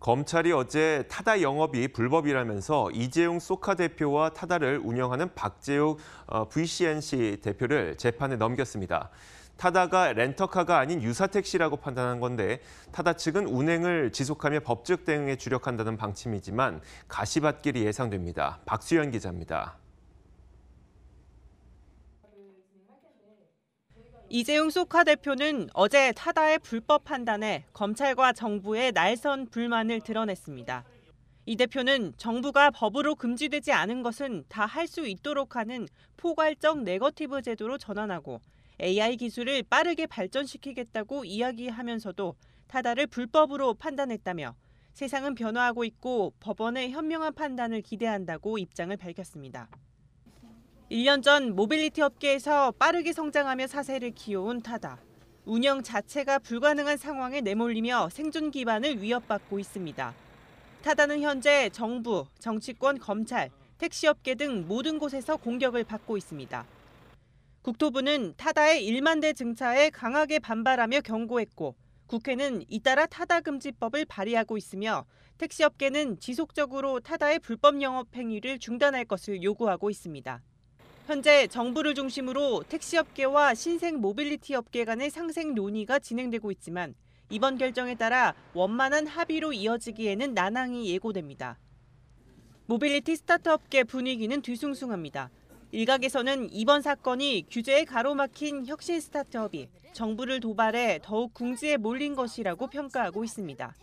검찰이 어제 타다 영업이 불법이라면서 이재용 소카 대표와 타다를 운영하는 박재욱 어, VCNC 대표를 재판에 넘겼습니다. 타다가 렌터카가 아닌 유사택시라고 판단한 건데 타다 측은 운행을 지속하며 법적 대응에 주력한다는 방침이지만 가시밭길이 예상됩니다. 박수현 기자입니다. 이재용 소카 대표는 어제 타다의 불법 판단에 검찰과 정부의 날선 불만을 드러냈습니다. 이 대표는 정부가 법으로 금지되지 않은 것은 다 할 수 있도록 하는 포괄적 네거티브 제도로 전환하고 AI 기술을 빠르게 발전시키겠다고 이야기하면서도 타다를 불법으로 판단했다며 세상은 변화하고 있고 법원의 현명한 판단을 기대한다고 입장을 밝혔습니다. 1년 전 모빌리티 업계에서 빠르게 성장하며 사세를 키워온 타다. 운영 자체가 불가능한 상황에 내몰리며 생존 기반을 위협받고 있습니다. 타다는 현재 정부, 정치권, 검찰, 택시업계 등 모든 곳에서 공격을 받고 있습니다. 국토부는 타다의 1만 대 증차에 강하게 반발하며 경고했고 국회는 잇따라 타다 금지법을 발의하고 있으며 택시업계는 지속적으로 타다의 불법 영업 행위를 중단할 것을 요구하고 있습니다. 현재 정부를 중심으로 택시업계와 신생 모빌리티 업계 간의 상생 논의가 진행되고 있지만 이번 결정에 따라 원만한 합의로 이어지기에는 난항이 예고됩니다. 모빌리티 스타트업계 분위기는 뒤숭숭합니다. 일각에서는 이번 사건이 규제에 가로막힌 혁신 스타트업이 정부를 도발해 더욱 궁지에 몰린 것이라고 평가하고 있습니다.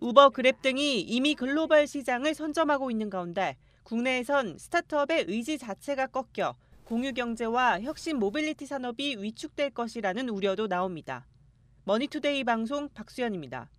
우버, 그랩 등이 이미 글로벌 시장을 선점하고 있는 가운데 국내에선 스타트업의 의지 자체가 꺾여 공유 경제와 혁신 모빌리티 산업이 위축될 것이라는 우려도 나옵니다. 머니투데이 방송 박수현입니다.